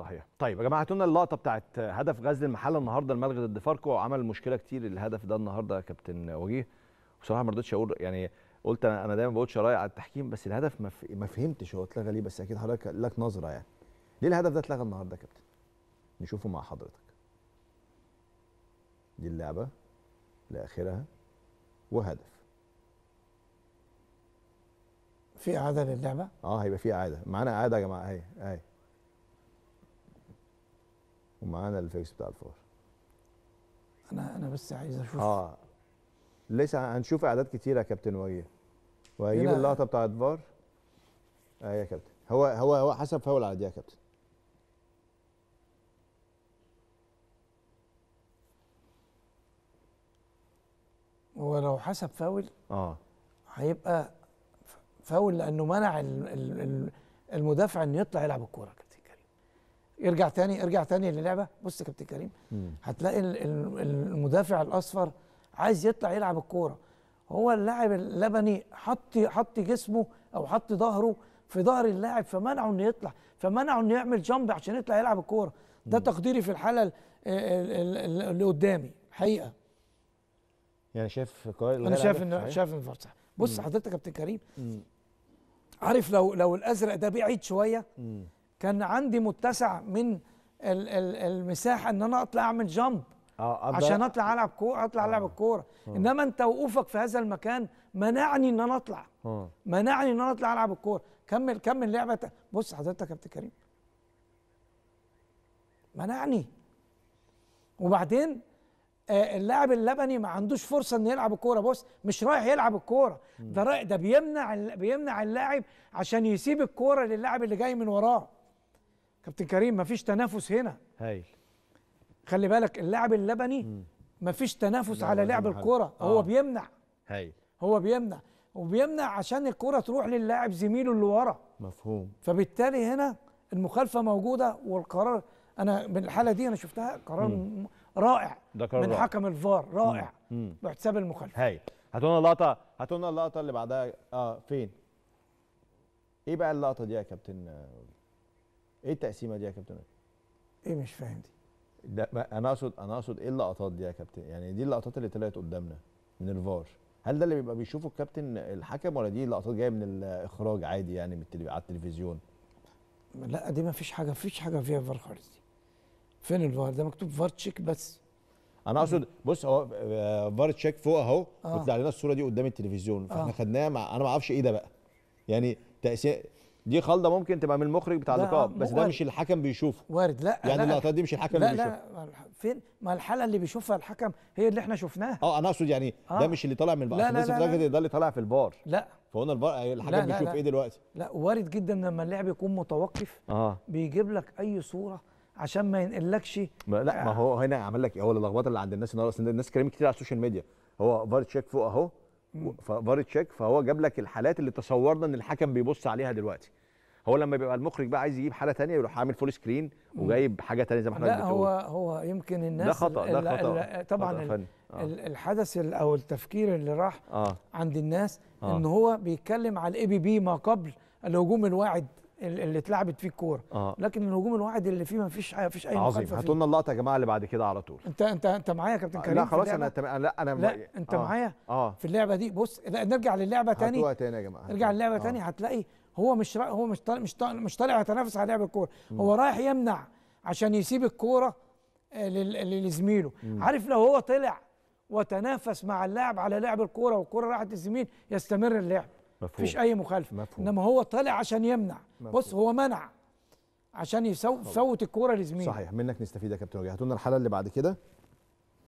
صحيح طيب يا جماعه هاتوا اللقطه بتاعت هدف غزل المحله النهارده الملغي ضد فاركو عمل مشكله كتير الهدف ده النهارده يا كابتن وجيه بصراحه ما رضيتش اقول يعني قلت انا انا دايما بقولش رايي على التحكيم بس الهدف ما فهمتش هو اتلغى ليه بس اكيد حضرتك لك نظره يعني ليه الهدف ده اتلغى النهارده يا كابتن نشوفه مع حضرتك دي اللعبه لاخرها وهدف في اعاده للعبه اه هيبقى في اعاده معانا اعاده يا جماعه اهي اهي ومعانا الفيس بتاع الفار انا انا بس عايز اشوف اه لسه هنشوف اعداد كتيره يا كابتن وجيه وهيجيب اللقطه بتاعت فار ايوه يا كابتن هو هو هو حسب فاول على دي إيه يا كابتن هو لو حسب فاول اه هيبقى فاول لانه منع المدافع انه يطلع يلعب الكوره كده ارجع تاني ارجع تاني للعبه بص يا كابتن كريم هتلاقي المدافع الاصفر عايز يطلع يلعب الكوره هو اللاعب اللبني حط حط جسمه او حط ظهره في ظهر اللاعب فمنعه انه يطلع فمنعه انه يعمل جامب عشان يطلع يلعب الكوره ده تقديري في الحاله آه، آه، اللي قدامي حقيقه يعني شايف كويس انا شايف انه شايف انه فرصه بص حضرتك يا كابتن كريم عارف لو لو الازرق ده بعيد شويه كان عندي متسع من المساحه ان انا اطلع اعمل جامب آه عشان اطلع العب كوره اطلع العب آه. الكوره آه. انما انت وقوفك في هذا المكان منعني ان انا اطلع آه. منعني ان انا اطلع العب الكوره كمل كمل لعبه بص حضرتك يا كابتن كريم منعني وبعدين اللاعب اللبني ما عندوش فرصه انه يلعب الكوره بص مش رايح يلعب الكوره ده ده بيمنع بيمنع اللاعب عشان يسيب الكوره للاعب اللي جاي من وراه كابتن كريم مفيش تنافس هنا هايل خلي بالك اللاعب اللبني مفيش تنافس على لعب الكوره آه. هو بيمنع هايل هو بيمنع وبيمنع عشان الكرة تروح للاعب زميله اللي ورا مفهوم فبالتالي هنا المخالفة موجودة والقرار أنا من الحالة دي أنا شفتها قرار مم. رائع ده قرار من رائع. حكم الفار رائع باحتساب المخالفة هايل هاتونا اللقطة هاتونا اللقطة اللي بعدها اه فين؟ إيه بقى اللقطة دي يا كابتن ايه التقسيمه دي يا كابتن ايه مش فاهم دي لا انا اقصد انا اقصد ايه اللقطات دي يا كابتن يعني دي اللقطات اللي طلعت قدامنا من الفار هل ده اللي بيبقى بيشوفه الكابتن الحكم ولا دي لقطات جايه من الاخراج عادي يعني من التلي... على التلفزيون لا دي ما فيش حاجه فيش حاجه فيها فار خالص دي فين الفار ده مكتوب فار تشيك بس انا اقصد بص هو آه، فار تشيك فوق اهو آه. وطلع لنا الصوره دي قدام التلفزيون فاحنا آه. خدناها مع انا ما اعرفش ايه ده بقى يعني تقسيم دي خالده ممكن تبقى من المخرج بتاع اللقاء بس ده مش الحكم بيشوفه وارد لا يعني اللقطات دي مش الحكم لا اللي بيشوفها لا لا فين ما الحاله اللي بيشوفها الحكم هي اللي احنا شفناها اه انا اقصد يعني ده آه. مش اللي طالع من البار لا لا لا ده اللي طالع في البار لا فهنا البار آه، الحكم لا بيشوف لا ايه دلوقتي لا وارد جدا لما اللاعب يكون متوقف آه. بيجيب لك اي صوره عشان ما ينقلكش ما لا ما آه. هو هنا عمل لك إيه؟ هو اللخبطه اللي عند الناس الناس كلام كتير على السوشيال ميديا هو فار تشيك فوق اهو فار تشيك فهو جاب لك الحالات اللي تصورنا ان الحكم بيبص عليها دلوقتي هو لما بيبقى المخرج بقى عايز يجيب حاله ثانيه يروح عامل فول سكرين وجايب حاجه ثانيه زي ما احنا بنقول لا هو هو يمكن الناس ده خطا ده خطا طبعا آه. الحدث او التفكير اللي راح آه. عند الناس آه. ان هو بيتكلم على الاي بي بي ما قبل الهجوم الواعد اللي اتلعبت فيه الكوره آه. لكن الهجوم الواحد اللي فيه ما فيش اي فيش اي عظيم هاتوا لنا اللقطه يا جماعه اللي بعد كده على طول انت انت انت معايا يا كابتن آه، كريم لا خلاص انا تم... لا انا لا انت آه. معايا آه. في اللعبه دي بص لا نرجع للعبه تاني هاتوها تاني يا جماعه نرجع للعبه آه. تاني هتلاقي هو مش را... هو مش طالع مش طالع مش طالع يتنافس على لعب الكوره هو رايح يمنع عشان يسيب الكوره آه، لل... لزميله عارف لو هو طلع وتنافس مع اللاعب على لعب الكوره والكوره راحت للزميل يستمر اللعب مفهوم. فيش اي مخالفه مفهوم. انما هو طالع عشان يمنع مفهوم. بص هو منع عشان يفوت الكوره لزميله صحيح منك نستفيد يا كابتن وجيه هاتوا لنا الحلقه اللي بعد كده